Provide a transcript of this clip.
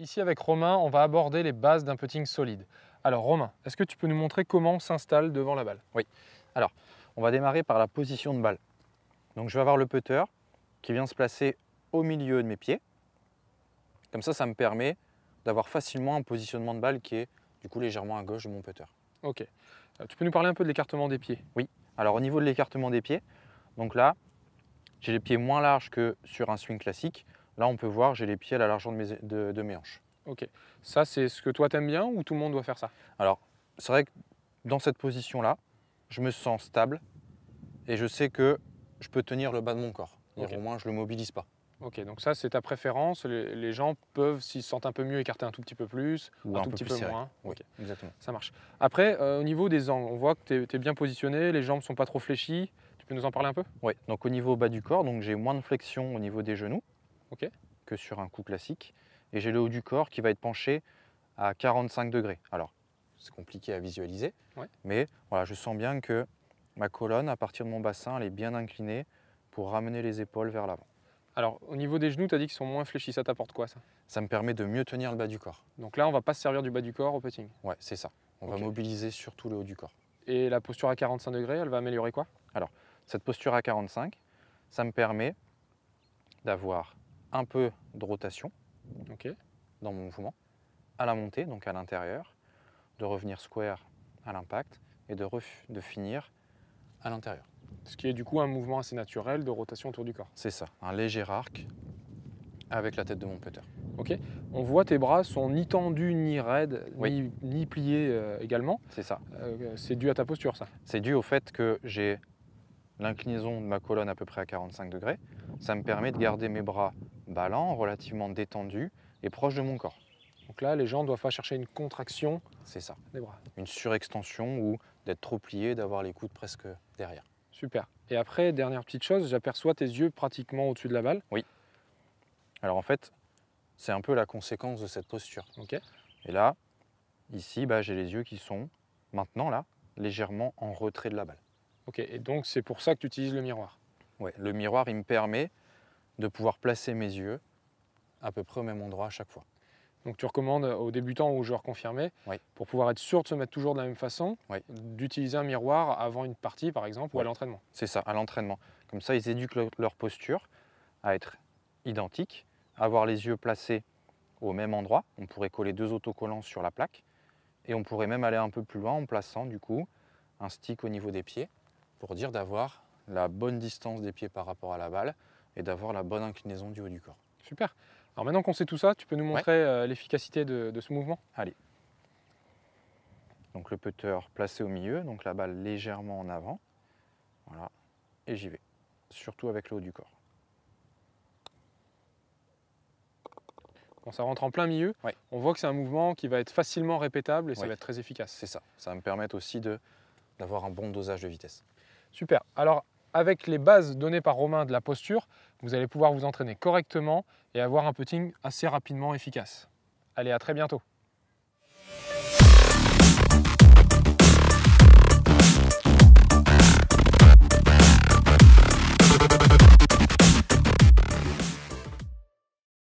Ici, avec Romain, on va aborder les bases d'un putting solide. Alors, Romain, est-ce que tu peux nous montrer comment on s'installe devant la balle Oui. Alors, on va démarrer par la position de balle. Donc, je vais avoir le putter qui vient se placer au milieu de mes pieds. Comme ça, ça me permet d'avoir facilement un positionnement de balle qui est du coup légèrement à gauche de mon putter. Ok. Euh, tu peux nous parler un peu de l'écartement des pieds Oui. Alors, au niveau de l'écartement des pieds, donc là, j'ai les pieds moins larges que sur un swing classique. Là, on peut voir, j'ai les pieds à l'argent de mes, de, mes hanches. Ok. Ça, c'est ce que toi t'aimes bien ou tout le monde doit faire ça Alors, c'est vrai que dans cette position-là, je me sens stable et je sais que je peux tenir le bas de mon corps. Au moins, je ne le mobilise pas. Ok, donc ça, c'est ta préférence. Les, gens peuvent, s'ils se sentent un peu mieux, écarter un tout petit peu plus, ou un, tout petit peu moins. Oui, exactement. Ça marche. Après, euh, au niveau des angles, on voit que tu es, bien positionné, les jambes ne sont pas trop fléchies. Tu peux nous en parler un peu Oui, donc au niveau bas du corps, donc j'ai moins de flexion au niveau des genoux que sur un coup classique. Et j'ai le haut du corps qui va être penché à 45 degrés. Alors, c'est compliqué à visualiser, mais voilà, je sens bien que ma colonne, à partir de mon bassin, elle est bien inclinée pour ramener les épaules vers l'avant. Alors, au niveau des genoux, tu as dit qu'ils sont moins fléchis. Ça t'apporte quoi, ça Ça me permet de mieux tenir le bas du corps. Donc là, on va pas se servir du bas du corps au putting Ouais, c'est ça. On va mobiliser surtout le haut du corps. Et la posture à 45 degrés, elle va améliorer quoi Alors, cette posture à 45, ça me permet d'avoir un peu de rotation dans mon mouvement, à la montée, donc à l'intérieur, de revenir square à l'impact et de, de finir à l'intérieur. Ce qui est du coup un mouvement assez naturel de rotation autour du corps. C'est ça, un léger arc avec la tête de mon putter. Ok. On voit tes bras sont ni tendus, ni raides, ni, pliés euh, également. C'est ça. Euh, c'est dû à ta posture, ça C'est dû au fait que j'ai l'inclinaison de ma colonne à peu près à 45 degrés. Ça me permet de garder mes bras bah hein, relativement détendu et proche de mon corps. Donc là, les gens doivent pas chercher une contraction C'est ça. des bras. Une surextension ou d'être trop plié, d'avoir les coudes presque derrière. Super. Et après, dernière petite chose, j'aperçois tes yeux pratiquement au-dessus de la balle. Oui. Alors en fait, c'est un peu la conséquence de cette posture. Ok. Et là, ici, bah, j'ai les yeux qui sont maintenant là, légèrement en retrait de la balle. Ok, et donc c'est pour ça que tu utilises le miroir Ouais, le miroir, il me permet de pouvoir placer mes yeux à peu près au même endroit à chaque fois. Donc tu recommandes aux débutants ou aux joueurs confirmés, pour pouvoir être sûr de se mettre toujours de la même façon, d'utiliser un miroir avant une partie par exemple ou à l'entraînement. C'est ça, à l'entraînement. Comme ça, ils éduquent leur posture à être identique, avoir les yeux placés au même endroit. On pourrait coller deux autocollants sur la plaque et on pourrait même aller un peu plus loin en plaçant du coup un stick au niveau des pieds pour dire d'avoir la bonne distance des pieds par rapport à la balle et d'avoir la bonne inclinaison du haut du corps. Super. Alors maintenant qu'on sait tout ça, tu peux nous montrer euh, l'efficacité de, ce mouvement Allez. Donc le putter placé au milieu, donc la balle légèrement en avant. Voilà. Et j'y vais. Surtout avec le haut du corps. Quand ça rentre en plein milieu, on voit que c'est un mouvement qui va être facilement répétable et ça va être très efficace. C'est ça. Ça va me permettre aussi d'avoir un bon dosage de vitesse. Super. Alors avec les bases données par Romain de la posture, vous allez pouvoir vous entraîner correctement et avoir un putting assez rapidement efficace. Allez, à très bientôt